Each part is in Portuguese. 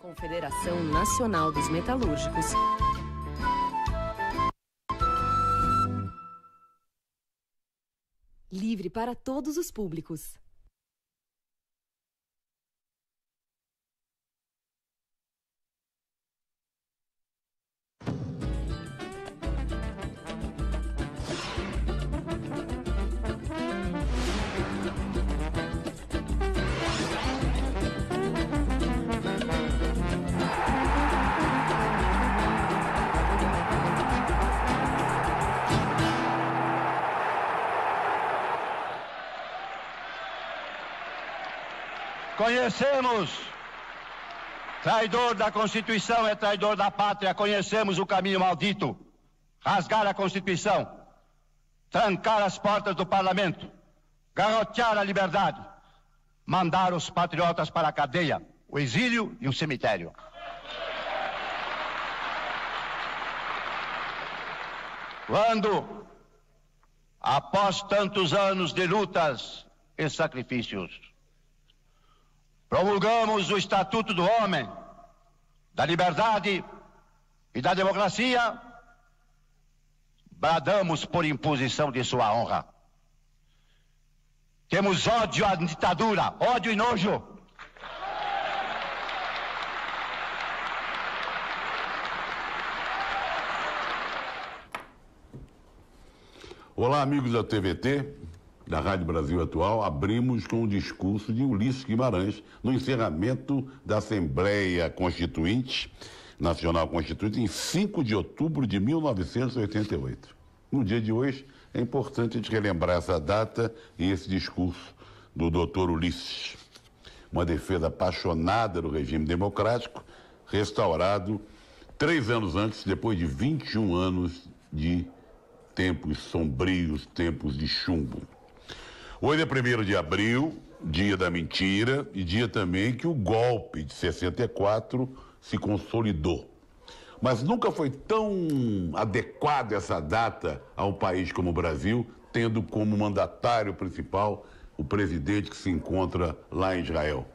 Confederação Nacional dos Metalúrgicos. Livre para todos os públicos. Sabemos, traidor da Constituição é traidor da pátria, conhecemos o caminho maldito. Rasgar a Constituição, trancar as portas do parlamento, garrotear a liberdade, mandar os patriotas para a cadeia, o exílio e o cemitério. Quando, após tantos anos de lutas e sacrifícios, Promulgamos o Estatuto do Homem, da Liberdade e da Democracia, bradamos por imposição de sua honra. Temos ódio à ditadura, ódio e nojo. Olá, amigos da TVT da Rádio Brasil Atual, abrimos com o discurso de Ulisses Guimarães no encerramento da Assembleia Constituinte, Nacional Constituinte, em 5 de outubro de 1988. No dia de hoje, é importante a gente relembrar essa data e esse discurso do doutor Ulisses. Uma defesa apaixonada do regime democrático, restaurado três anos antes, depois de 21 anos de tempos sombrios, tempos de chumbo. Hoje é 1 de abril, dia da mentira e dia também que o golpe de 64 se consolidou. Mas nunca foi tão adequada essa data a um país como o Brasil, tendo como mandatário principal o presidente que se encontra lá em Israel.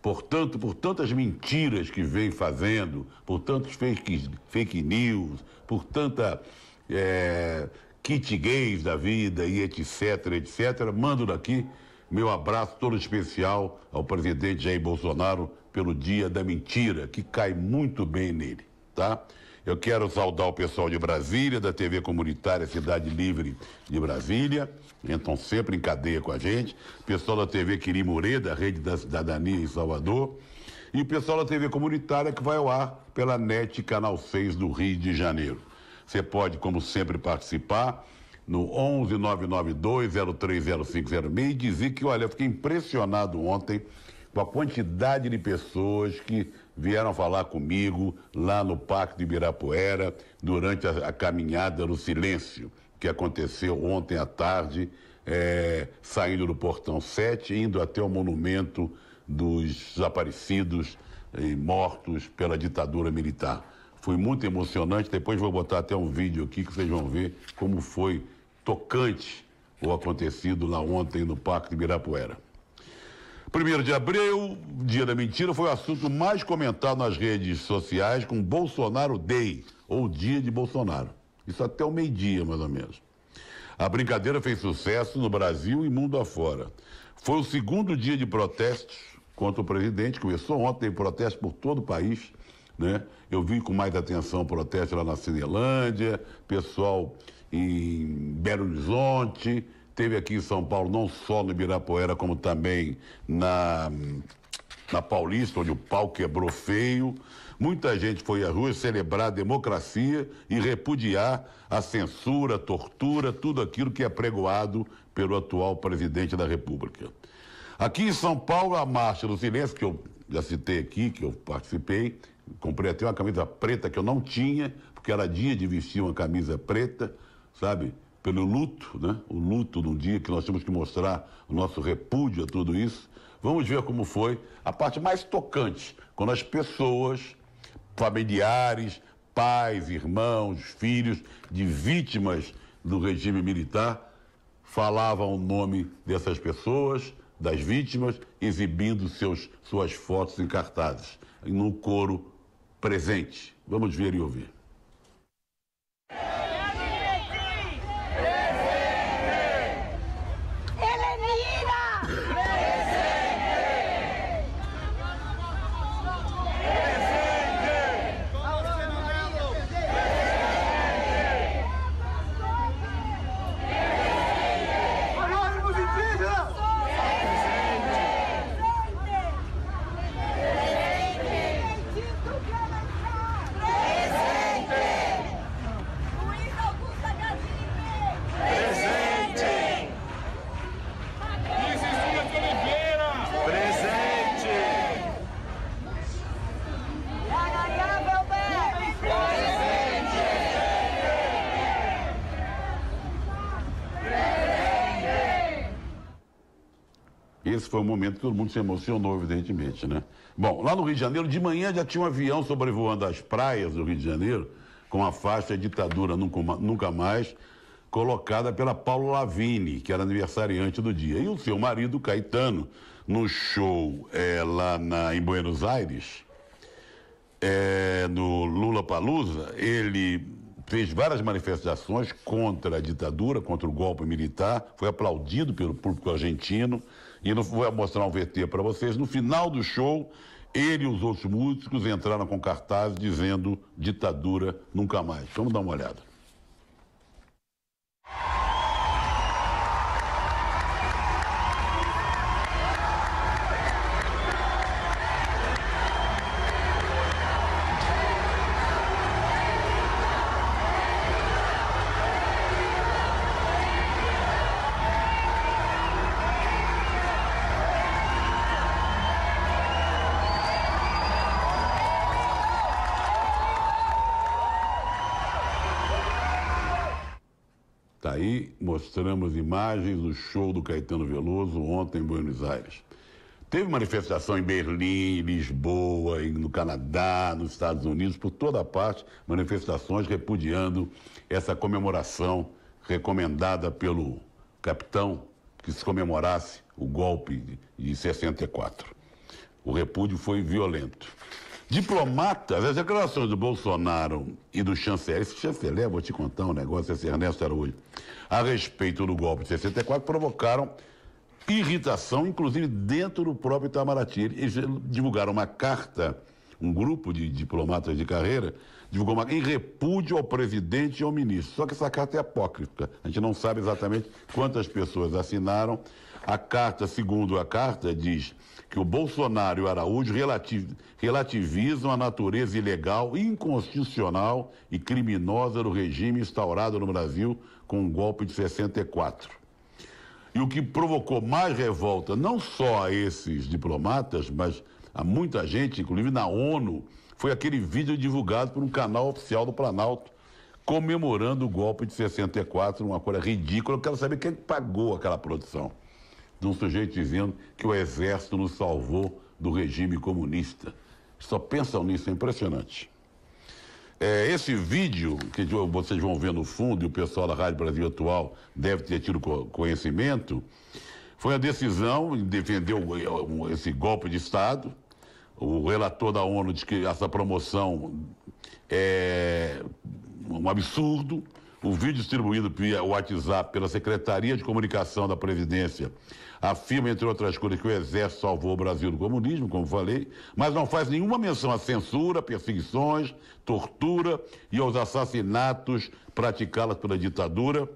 Portanto, por tantas mentiras que vem fazendo, por tantos fake, fake news, por tanta é, kit gays da vida e etc, etc. Mando daqui meu abraço todo especial ao presidente Jair Bolsonaro pelo Dia da Mentira, que cai muito bem nele, tá? Eu quero saudar o pessoal de Brasília, da TV Comunitária Cidade Livre de Brasília, então sempre em cadeia com a gente. Pessoal da TV Quiri Moreira, da Rede da Cidadania em Salvador. E o pessoal da TV Comunitária que vai ao ar pela NET Canal 6 do Rio de Janeiro. Você pode, como sempre, participar no 11 992030506 e dizer que, olha, eu fiquei impressionado ontem com a quantidade de pessoas que vieram falar comigo lá no Parque de Ibirapuera durante a, a caminhada no silêncio que aconteceu ontem à tarde, é, saindo do Portão 7, indo até o monumento dos desaparecidos e mortos pela ditadura militar. Foi muito emocionante. Depois vou botar até um vídeo aqui que vocês vão ver como foi tocante o acontecido lá ontem no Parque de Ibirapuera. Primeiro de abril, dia da mentira, foi o assunto mais comentado nas redes sociais com Bolsonaro Day, ou Dia de Bolsonaro. Isso até o meio-dia, mais ou menos. A brincadeira fez sucesso no Brasil e mundo afora. Foi o segundo dia de protestos contra o presidente, começou ontem protestos por todo o país. Né? Eu vi com mais atenção o protesto lá na Cinelândia, pessoal em Belo Horizonte, teve aqui em São Paulo, não só no Ibirapuera, como também na, na Paulista, onde o pau quebrou feio. Muita gente foi à rua celebrar a democracia e repudiar a censura, a tortura, tudo aquilo que é pregoado pelo atual presidente da República. Aqui em São Paulo, a Marcha do Silêncio, que eu já citei aqui, que eu participei, Comprei até uma camisa preta que eu não tinha, porque era dia de vestir uma camisa preta, sabe? Pelo luto, né? O luto num dia que nós temos que mostrar o nosso repúdio a tudo isso. Vamos ver como foi a parte mais tocante, quando as pessoas, familiares, pais, irmãos, filhos de vítimas do regime militar falavam o nome dessas pessoas, das vítimas, exibindo seus, suas fotos encartadas no coro presente. Vamos ver e ouvir. esse foi o momento que todo mundo se emocionou, evidentemente, né? Bom, lá no Rio de Janeiro, de manhã já tinha um avião sobrevoando as praias do Rio de Janeiro, com a faixa Ditadura Nunca Mais, colocada pela Paulo Lavigne, que era aniversariante do dia. E o seu marido, Caetano, no show é, lá na, em Buenos Aires, é, no Lula Palusa, ele fez várias manifestações contra a ditadura, contra o golpe militar, foi aplaudido pelo público argentino. E vou mostrar um VT para vocês. No final do show, ele e os outros músicos entraram com cartazes dizendo ditadura nunca mais. Vamos dar uma olhada. mostramos imagens do show do Caetano Veloso ontem em Buenos Aires. Teve manifestação em Berlim, Lisboa, no Canadá, nos Estados Unidos, por toda parte, manifestações repudiando essa comemoração recomendada pelo capitão que se comemorasse o golpe de 64. O repúdio foi violento. Diplomata, as declarações do Bolsonaro e do chanceler, esse chanceler, vou te contar um negócio, esse Ernesto Araújo, a respeito do golpe de 64, provocaram irritação, inclusive dentro do próprio Itamaraty. Eles divulgaram uma carta, um grupo de diplomatas de carreira, divulgou uma em repúdio ao presidente e ao ministro. Só que essa carta é apócrifa. A gente não sabe exatamente quantas pessoas assinaram a carta, segundo a carta, diz que o Bolsonaro e o Araújo relativizam a natureza ilegal, inconstitucional e criminosa do regime instaurado no Brasil com o golpe de 64. E o que provocou mais revolta, não só a esses diplomatas, mas a muita gente, inclusive na ONU, foi aquele vídeo divulgado por um canal oficial do Planalto comemorando o golpe de 64, uma coisa ridícula. Eu quero saber quem é pagou aquela produção de um sujeito dizendo que o exército nos salvou do regime comunista. Só pensam nisso, é impressionante. É, esse vídeo que vocês vão ver no fundo, e o pessoal da Rádio Brasil Atual deve ter tido conhecimento, foi a decisão, defendeu é, esse golpe de Estado. O relator da ONU diz que essa promoção é um absurdo. O vídeo distribuído via WhatsApp pela Secretaria de Comunicação da Previdência Afirma, entre outras coisas, que o Exército salvou o Brasil do comunismo, como falei, mas não faz nenhuma menção à censura, perseguições, tortura e aos assassinatos praticados pela ditadura.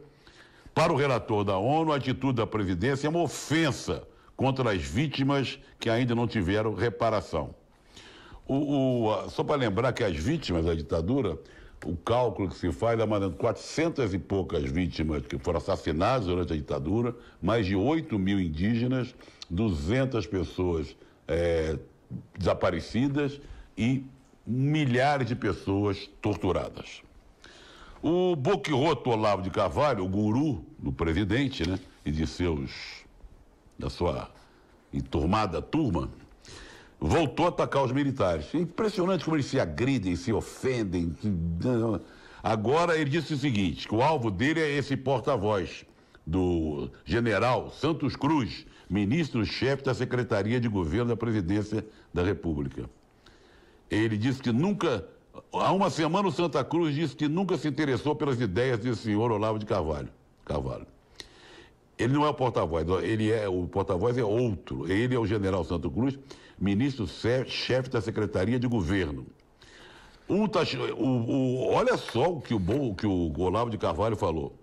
Para o relator da ONU, a atitude da presidência é uma ofensa contra as vítimas que ainda não tiveram reparação. O, o, só para lembrar que as vítimas da ditadura o cálculo que se faz é mais de 400 e poucas vítimas que foram assassinadas durante a ditadura, mais de 8 mil indígenas, 200 pessoas é, desaparecidas e milhares de pessoas torturadas. O Boquiroto Olavo de Carvalho, o guru do presidente né, e de seus, da sua enturmada turma, voltou a atacar os militares. Impressionante como eles se agridem, se ofendem. Agora ele disse o seguinte: que o alvo dele é esse porta-voz do general Santos Cruz, ministro-chefe da Secretaria de Governo da Presidência da República. Ele disse que nunca. Há uma semana o Santa Cruz disse que nunca se interessou pelas ideias do senhor Olavo de Carvalho. Carvalho. Ele não é o porta-voz, ele é o porta-voz é outro. Ele é o general Santos Cruz ministro-chefe da Secretaria de Governo. Tá o, o, olha só o que o, Bo, que o Olavo de Carvalho falou.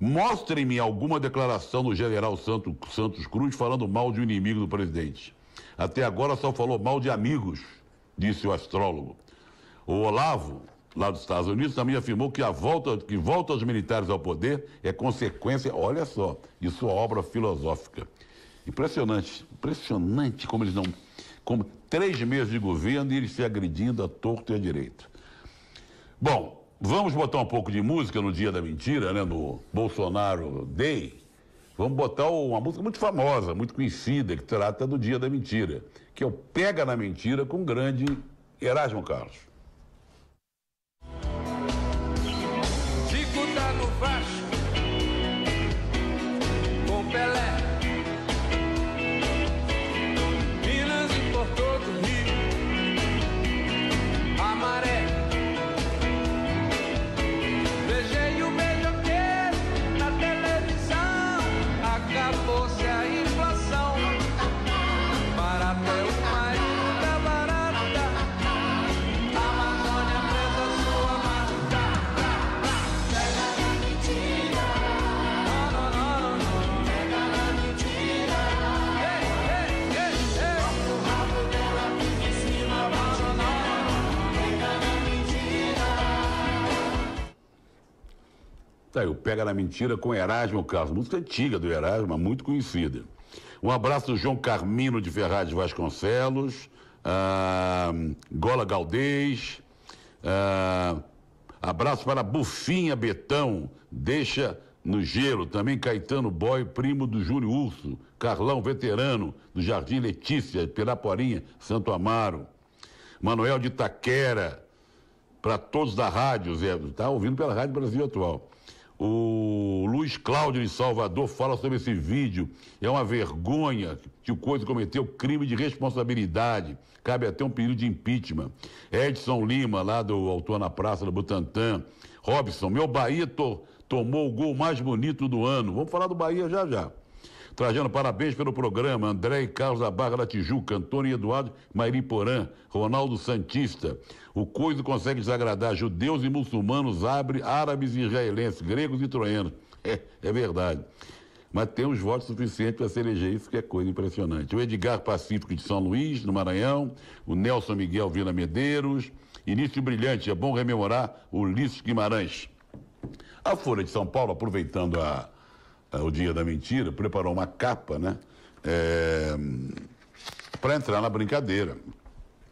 Mostrem-me alguma declaração do general Santo, Santos Cruz falando mal de um inimigo do presidente. Até agora só falou mal de amigos, disse o astrólogo. O Olavo, lá dos Estados Unidos, também afirmou que a volta, que volta aos militares ao poder é consequência, olha só, de sua obra filosófica. Impressionante, impressionante como eles não como três meses de governo e eles se agredindo a torto e a direito. Bom, vamos botar um pouco de música no dia da mentira, né? No Bolsonaro Day. Vamos botar uma música muito famosa, muito conhecida, que trata do dia da mentira, que é o Pega na Mentira com o grande Erasmo Carlos. saiu tá Pega na Mentira com Erasmo Carlos, música antiga do Erasmo, muito conhecida. Um abraço do João Carmino de Ferraz Vasconcelos, ah, Gola Galdês, ah, abraço para Bufinha Betão, deixa no gelo, também Caetano Boy, primo do Júlio Urso, Carlão Veterano, do Jardim Letícia, Piraporinha, Santo Amaro, Manuel de Taquera, para todos da rádio, Zé, tá ouvindo pela Rádio Brasil Atual. O Luiz Cláudio de Salvador fala sobre esse vídeo. É uma vergonha que o Coisa cometeu crime de responsabilidade. Cabe até um período de impeachment. Edson Lima, lá do Autor na Praça do Butantã. Robson, meu Bahia to, tomou o gol mais bonito do ano. Vamos falar do Bahia já já. Trajano, parabéns pelo programa. André e Carlos da Barra da Tijuca, Antônio e Eduardo Mairi Porã, Ronaldo Santista. O coiso consegue desagradar judeus e muçulmanos, abre, árabes e israelenses, gregos e troianos. É, é verdade. Mas tem os votos suficientes para se eleger, isso que é coisa impressionante. O Edgar Pacífico de São Luís, no Maranhão, o Nelson Miguel Vila Medeiros, início brilhante, é bom rememorar o Ulisses Guimarães. A Folha de São Paulo, aproveitando a, o Dia da Mentira, preparou uma capa, né? É, para entrar na brincadeira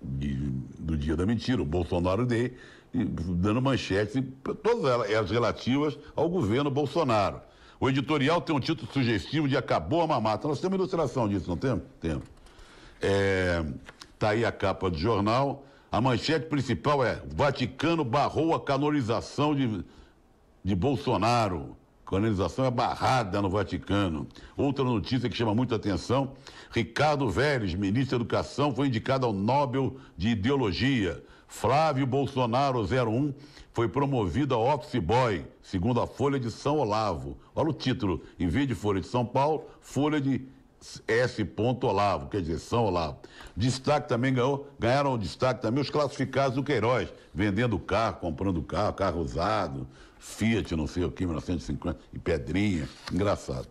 de, do Dia da Mentira, o Bolsonaro Day, dando manchetes todas elas, elas relativas ao governo Bolsonaro. O editorial tem um título sugestivo de Acabou a Mamata. Nós temos ilustração disso, não temos? Temos. É, tá aí a capa do jornal. A manchete principal é: Vaticano barrou a canonização de, de Bolsonaro. Canonização é barrada no Vaticano. Outra notícia que chama muita atenção: Ricardo Vélez, ministro da Educação, foi indicado ao Nobel de Ideologia. Flávio Bolsonaro, 01, foi promovido a office boy, segundo a Folha de São Olavo. Olha o título: em vez de Folha de São Paulo, Folha de S. Olavo, quer dizer, São Olavo. Destaque também ganhou, ganharam destaque também os classificados do Queiroz, vendendo carro, comprando carro, carro usado, Fiat, não sei o que, 1950, e Pedrinha. Engraçado.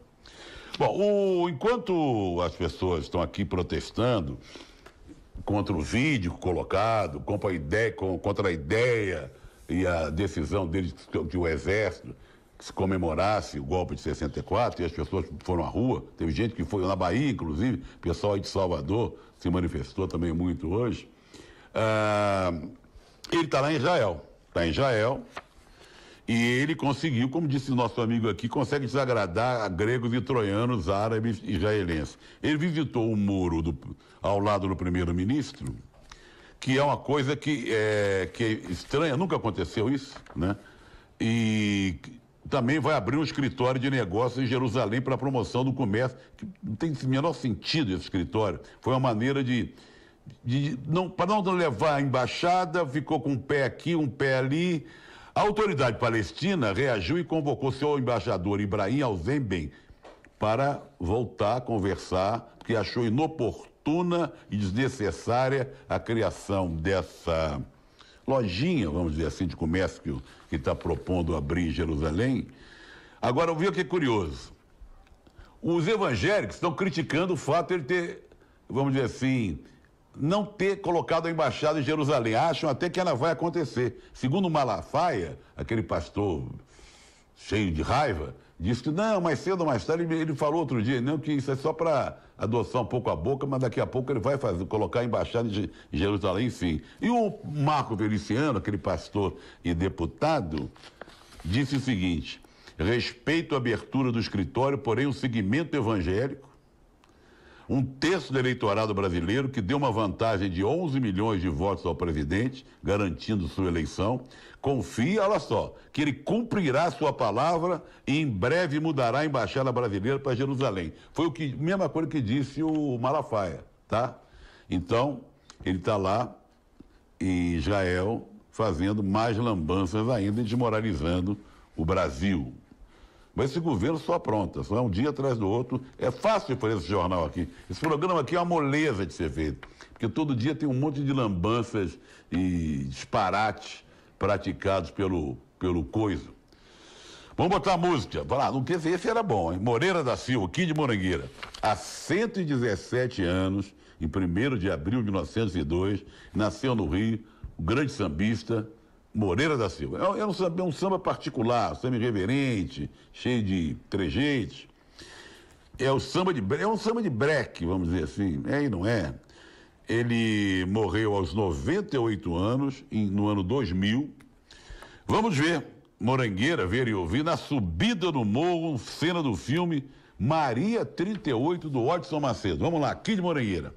Bom, o, enquanto as pessoas estão aqui protestando contra o vídeo colocado, contra a ideia, contra a ideia e a decisão deles de que o Exército que se comemorasse o golpe de 64 e as pessoas foram à rua. Teve gente que foi na Bahia, inclusive, o pessoal aí de Salvador se manifestou também muito hoje. Ah, ele está lá em Israel. Está em Israel, e ele conseguiu, como disse nosso amigo aqui, consegue desagradar a gregos e troianos, árabes e israelenses. Ele visitou o muro do, ao lado do primeiro-ministro, que é uma coisa que é, que é estranha, nunca aconteceu isso, né? E também vai abrir um escritório de negócios em Jerusalém para a promoção do comércio, que não tem o menor sentido esse escritório. Foi uma maneira de. de não, para não levar a embaixada, ficou com um pé aqui, um pé ali a autoridade palestina reagiu e convocou seu embaixador Ibrahim Alzemben para voltar a conversar, porque achou inoportuna e desnecessária a criação dessa lojinha, vamos dizer assim, de comércio que está propondo abrir em Jerusalém. Agora, ouviu que é curioso? Os evangélicos estão criticando o fato de ele ter, vamos dizer assim, não ter colocado a embaixada em Jerusalém. Acham até que ela vai acontecer. Segundo Malafaia, aquele pastor cheio de raiva, disse que não, mais cedo ou mais tarde, ele falou outro dia, não, que isso é só para adoçar um pouco a boca, mas daqui a pouco ele vai fazer, colocar a embaixada em Jerusalém, enfim. E o Marco Feliciano, aquele pastor e deputado, disse o seguinte: respeito a abertura do escritório, porém o segmento evangélico um terço do eleitorado brasileiro que deu uma vantagem de 11 milhões de votos ao presidente, garantindo sua eleição, confia, olha só, que ele cumprirá sua palavra e em breve mudará a embaixada brasileira para Jerusalém. Foi o que mesma coisa que disse o Malafaia, tá? Então, ele está lá em Israel fazendo mais lambanças ainda, desmoralizando o Brasil. Mas esse governo só apronta, só é um dia atrás do outro. É fácil fazer esse jornal aqui. Esse programa aqui é uma moleza de ser feito. Porque todo dia tem um monte de lambanças e disparates praticados pelo, pelo coiso. Vamos botar a música. Vai lá, não teve, esse era bom, hein? Moreira da Silva, aqui de Morangueira. Há 117 anos, em 1 de abril de 1902, nasceu no Rio, o grande sambista, Moreira da Silva. é um, um samba particular, samba irreverente, cheio de trejeitos. É, o samba de, é um samba de breque, vamos dizer assim. É e não é. Ele morreu aos 98 anos, em, no ano 2000. Vamos ver, Morangueira, ver e ouvir, na subida no morro, cena do filme Maria 38, do Watson Macedo. Vamos lá, aqui de Morangueira.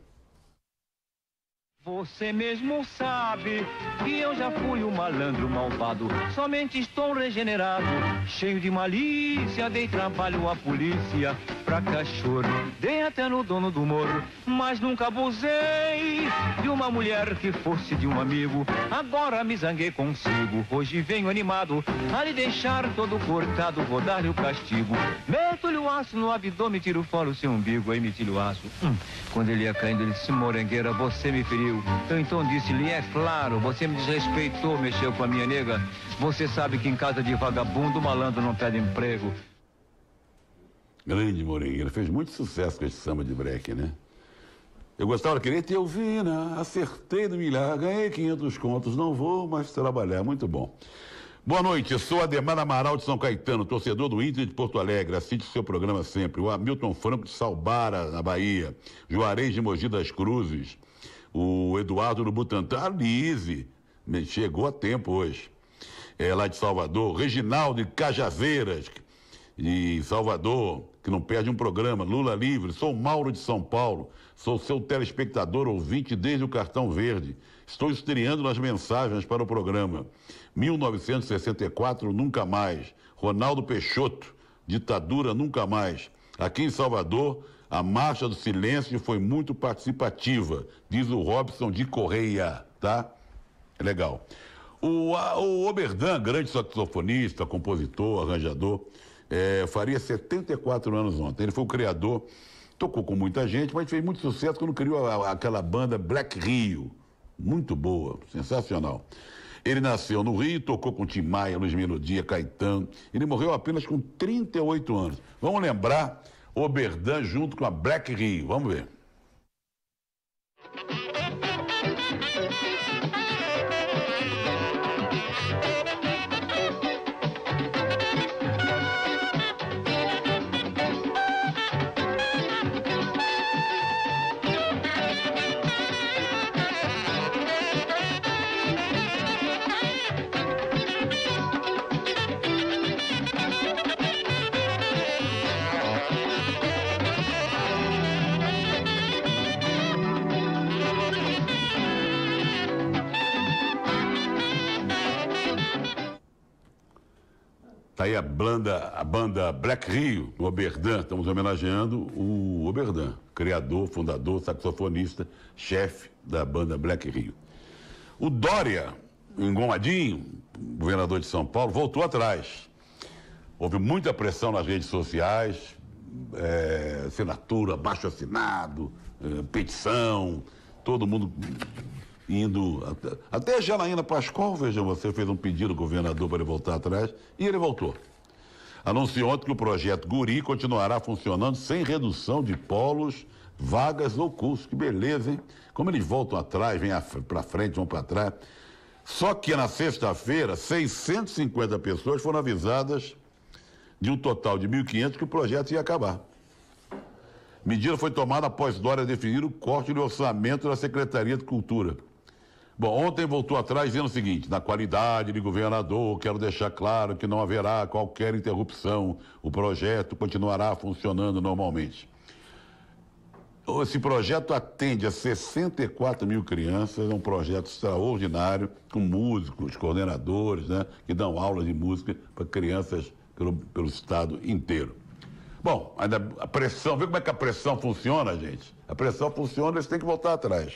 Você mesmo sabe que eu já fui um malandro malvado. Somente estou regenerado, cheio de malícia, dei trabalho à polícia pra cachorro, dei até no dono do morro, mas nunca abusei de uma mulher que fosse de um amigo. Agora me zanguei consigo, hoje venho animado a lhe deixar todo cortado, vou dar-lhe o castigo. Meto-lhe o aço no abdômen, tiro fora o seu umbigo, aí meti lhe o aço. Hum. Quando ele ia é caindo, ele disse, morangueira, você me feriu. Eu então, então disse-lhe, é claro, você me desrespeitou, mexeu com a minha nega. Você sabe que em casa de vagabundo, malandro não pede emprego. Grande Moreira, fez muito sucesso com esse samba de break, né? Eu gostava, queria ouvir, Elvina, né? acertei no milhar, ganhei 500 contos, não vou mais trabalhar, muito bom. Boa noite, sou Ademar Amaral de São Caetano, torcedor do Inter de Porto Alegre, assiste seu programa sempre. O Hamilton Franco de Salbara, na Bahia, Juarez de Mogi das Cruzes, o Eduardo do Butantã, a Lise, chegou a tempo hoje. É, lá de Salvador, Reginaldo de Cajazeiras, de Salvador, que não perde um programa, Lula Livre, sou Mauro de São Paulo, sou seu telespectador ouvinte desde o Cartão Verde. Estou estreando nas mensagens para o programa. 1964, nunca mais. Ronaldo Peixoto, ditadura nunca mais. Aqui em Salvador, a Marcha do Silêncio foi muito participativa, diz o Robson de Correia, tá? É legal. O, o Oberdan, grande saxofonista, compositor, arranjador, é, faria 74 anos ontem. Ele foi o criador, tocou com muita gente, mas fez muito sucesso quando criou a, aquela banda Black Rio. Muito boa, sensacional. Ele nasceu no Rio, tocou com Tim Maia, Luiz Melodia, Caetano. Ele morreu apenas com 38 anos. Vamos lembrar Oberdan junto com a Black Rio. Vamos ver. Está aí a, banda a banda Black Rio, o Oberdan. Estamos homenageando o Oberdan, criador, fundador, saxofonista, chefe da banda Black Rio. O Dória, engomadinho, governador de São Paulo, voltou atrás. Houve muita pressão nas redes sociais, é, assinatura, baixo assinado, é, petição, todo mundo indo. Até, até Janaína Pascoal, veja você, fez um pedido ao governador para ele voltar atrás e ele voltou. Anunciou ontem que o projeto Guri continuará funcionando sem redução de polos, vagas ou cursos. Que beleza, hein? Como eles voltam atrás, vêm para frente, vão para trás. Só que na sexta-feira, 650 pessoas foram avisadas de um total de 1.500 que o projeto ia acabar. Medida foi tomada após Dória definir o corte do orçamento da Secretaria de Cultura. Bom, ontem voltou atrás dizendo o seguinte: na qualidade de governador, quero deixar claro que não haverá qualquer interrupção. O projeto continuará funcionando normalmente. Esse projeto atende a 64 mil crianças, é um projeto extraordinário, com músicos, coordenadores, né, que dão aula de música para crianças pelo, pelo estado inteiro. Bom, ainda a pressão, vê como é que a pressão funciona, gente? A pressão funciona, eles têm que voltar atrás.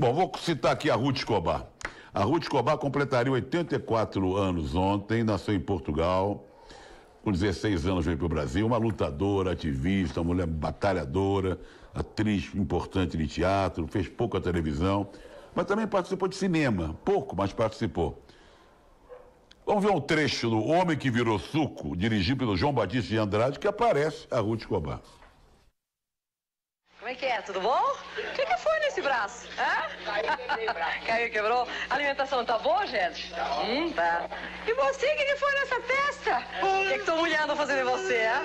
Bom, vou citar aqui a Ruth Escobar. A Ruth Escobar completaria 84 anos ontem, nasceu em Portugal, com 16 anos veio para o Brasil, uma lutadora, ativista, uma mulher batalhadora, atriz importante de teatro, fez pouca televisão, mas também participou de cinema, pouco, mas participou. Vamos ver um trecho do Homem que Virou Suco, dirigido pelo João Batista de Andrade, que aparece a Ruth Escobar. Como é que é? Tudo bom? O que, que foi nesse braço? Hã? Caiu quebrou. A alimentação tá boa, gente? Hum, tá. E você, o que, que foi nessa festa? O que, é que tua mulher fazendo em você, hã?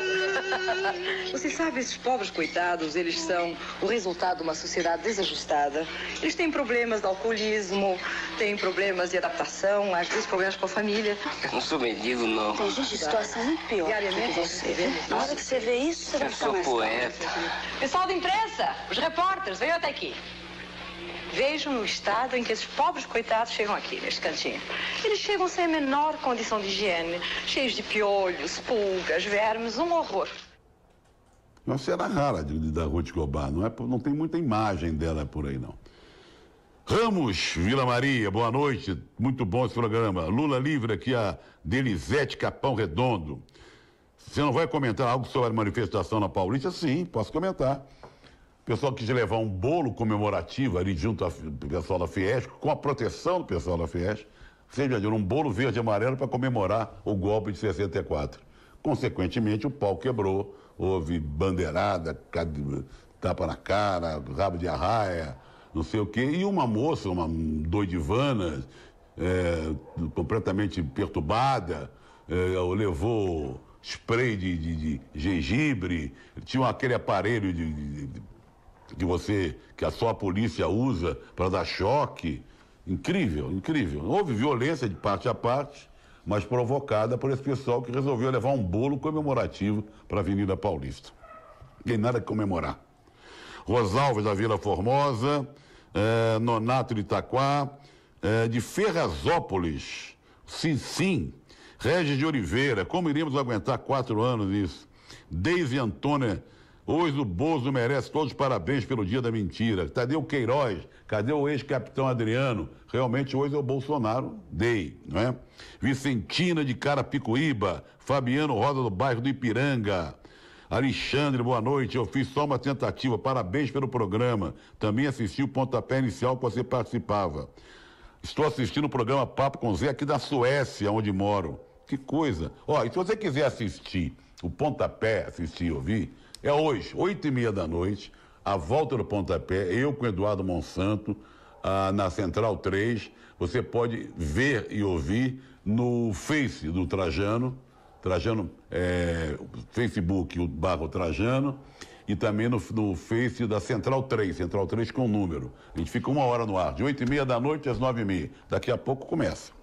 Você sabe, esses pobres coitados, eles são o resultado de uma sociedade desajustada. Eles têm problemas de alcoolismo, têm problemas de adaptação, às vezes problemas com a família. Eu não sou mendigo, não. Tem gente em situação muito pior. Diariamente, você vê. Na hora que você vê isso, você vai ficar mais poeta. Pessoal da empresa, imprensa, os repórteres, venham até aqui. Vejam o estado em que esses pobres coitados chegam aqui, neste cantinho. Eles chegam sem a menor condição de higiene, cheios de piolhos, pulgas, vermes, um horror. Nossa, cena rara de, da Ruth Gobar, não, é, não tem muita imagem dela por aí, não. Ramos, Vila Maria, boa noite, muito bom esse programa. Lula Livre aqui, a Delizete Capão Redondo. Você não vai comentar algo sobre a manifestação na Paulista? Sim, posso comentar. O pessoal quis levar um bolo comemorativo ali junto à pessoal da Fiesc, com a proteção do pessoal da Fiesc, seja de um bolo verde e amarelo para comemorar o golpe de 64. Consequentemente, o pau quebrou, houve bandeirada, tapa na cara, rabo de arraia, não sei o quê. E uma moça, uma doidivana, é, completamente perturbada, é, levou spray de, de, de gengibre, tinha aquele aparelho de, de que você, que a sua polícia usa para dar choque. Incrível, incrível. Houve violência de parte a parte, mas provocada por esse pessoal que resolveu levar um bolo comemorativo para a Avenida Paulista. Tem nada que comemorar. Rosalves da Vila Formosa, eh, Nonato de Itaquá, eh, de Ferrazópolis, sim, sim, Regis de Oliveira, como iríamos aguentar quatro anos isso? Deise Antônia Hoje o Bozo merece todos os parabéns pelo dia da mentira. Cadê o Queiroz? Cadê o ex-capitão Adriano? Realmente hoje é o Bolsonaro dei, não é? Vicentina de Carapicuíba, Fabiano Rosa do bairro do Ipiranga. Alexandre, boa noite. Eu fiz só uma tentativa. Parabéns pelo programa. Também assisti o pontapé inicial que você participava. Estou assistindo o programa Papo com Zé aqui da Suécia, onde moro. Que coisa. Ó, e se você quiser assistir o pontapé, assistir e ouvir, é hoje, oito e meia da noite, a volta do pontapé, eu com Eduardo Monsanto, ah, na Central 3. Você pode ver e ouvir no Face do Trajano, Trajano, é, Facebook, o barro Trajano, e também no, no Face da Central 3, Central 3 com o número. A gente fica uma hora no ar, de 8 e meia da noite às 9 e meia. Daqui a pouco começa.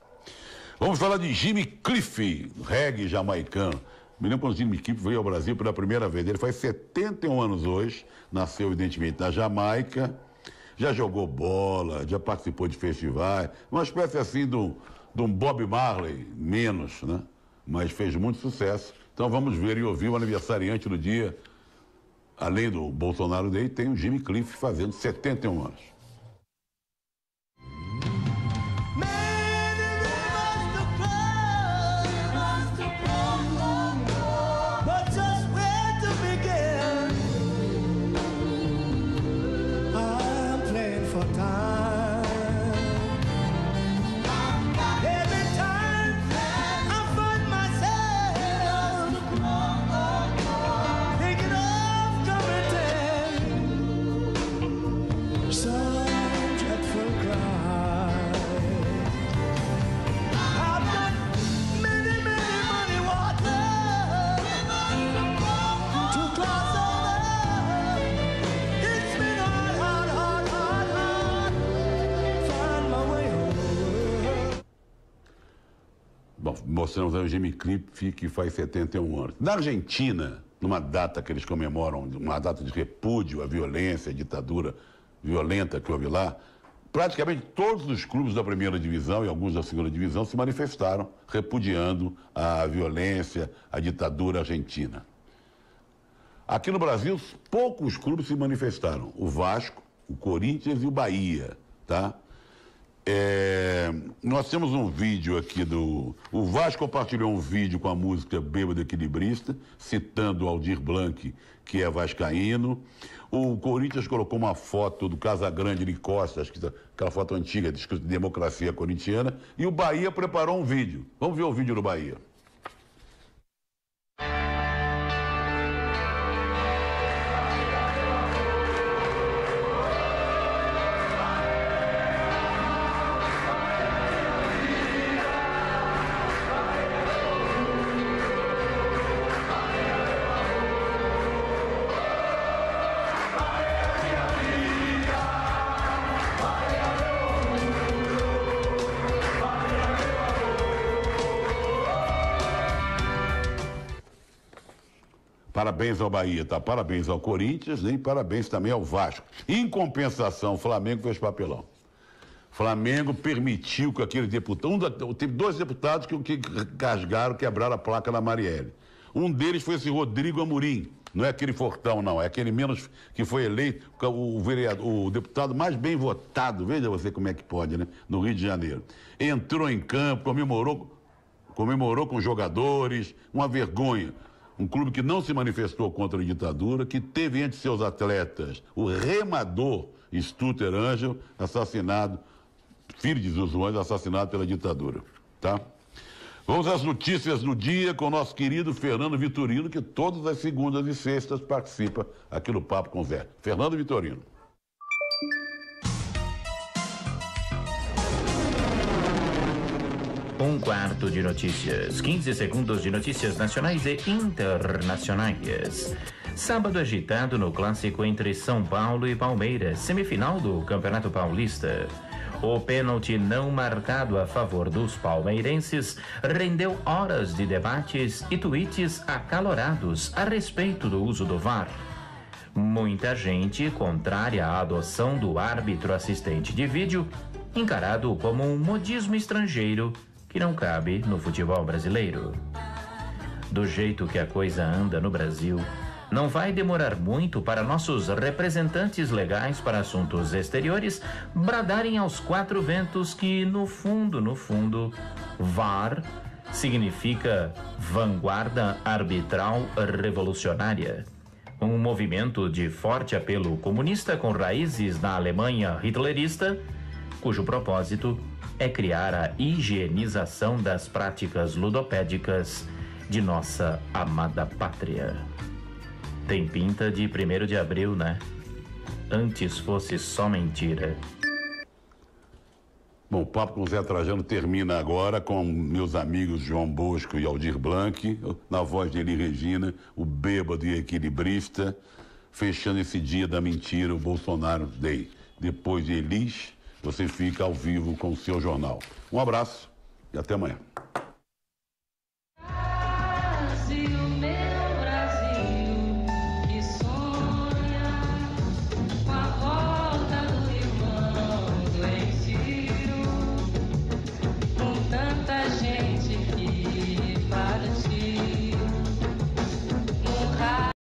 Vamos falar de Jimmy Cliff, reggae jamaicano. Me lembro quando o Jimmy McKeep veio ao Brasil pela primeira vez. Ele faz 71 anos hoje, nasceu evidentemente na Jamaica, já jogou bola, já participou de festivais, uma espécie assim de um, de um Bob Marley, menos, né? Mas fez muito sucesso. Então vamos ver e ouvir o aniversariante do dia. Além do Bolsonaro Day, tem o Jimmy Cliff fazendo 71 anos. você não vê o Jimmy Cliff, que faz 71 anos. Na Argentina, numa data que eles comemoram, uma data de repúdio à violência, à ditadura violenta que houve lá, praticamente todos os clubes da primeira divisão e alguns da segunda divisão se manifestaram repudiando a violência, a ditadura argentina. Aqui no Brasil, poucos clubes se manifestaram. O Vasco, o Corinthians e o Bahia, tá? É, nós temos um vídeo aqui do. O Vasco compartilhou um vídeo com a música Bêbado Equilibrista, citando Aldir Blanc, que é vascaíno. O Corinthians colocou uma foto do Casagrande de Costa, acho que tá, aquela foto antiga, de Democracia Corintiana. E o Bahia preparou um vídeo. Vamos ver o vídeo do Bahia. Parabéns ao Bahia, tá? Parabéns ao Corinthians né? e parabéns também ao Vasco. Em compensação, o Flamengo fez papelão. Flamengo permitiu que aquele deputado. Um da, teve dois deputados que, que rasgaram, quebraram a placa da Marielle. Um deles foi esse Rodrigo Amorim. Não é aquele fortão, não. É aquele menos que foi eleito é o, vereador, o deputado mais bem votado. Veja você como é que pode, né? No Rio de Janeiro. Entrou em campo, comemorou, comemorou com jogadores. Uma vergonha um clube que não se manifestou contra a ditadura, que teve entre seus atletas o remador Stutter Angel, assassinado, filho de Zuzões, assassinado pela ditadura. Tá? Vamos às notícias do dia com o nosso querido Fernando Vitorino, que todas as segundas e sextas participa aqui no Papo com Zé. Fernando Vitorino. Um quarto de notícias, 15 segundos de notícias nacionais e internacionais. Sábado agitado no clássico entre São Paulo e Palmeiras, semifinal do Campeonato Paulista. O pênalti não marcado a favor dos palmeirenses rendeu horas de debates e tweets acalorados a respeito do uso do VAR. Muita gente contrária à adoção do árbitro assistente de vídeo, encarado como um modismo estrangeiro que não cabe no futebol brasileiro. Do jeito que a coisa anda no Brasil, não vai demorar muito para nossos representantes legais para assuntos exteriores bradarem aos quatro ventos que, no fundo, no fundo, VAR significa Vanguarda Arbitral Revolucionária. Um movimento de forte apelo comunista com raízes na Alemanha hitlerista, cujo propósito é criar a higienização das práticas ludopédicas de nossa amada pátria. Tem pinta de 1 de abril, né? Antes fosse só mentira. Bom, o papo com o Zé Trajano termina agora com meus amigos João Bosco e Aldir Blanc, na voz de Eli Regina, o bêbado e equilibrista, fechando esse dia da mentira, o Bolsonaro Day. Depois de Elis, você fica ao vivo com o seu jornal. Um abraço e até amanhã.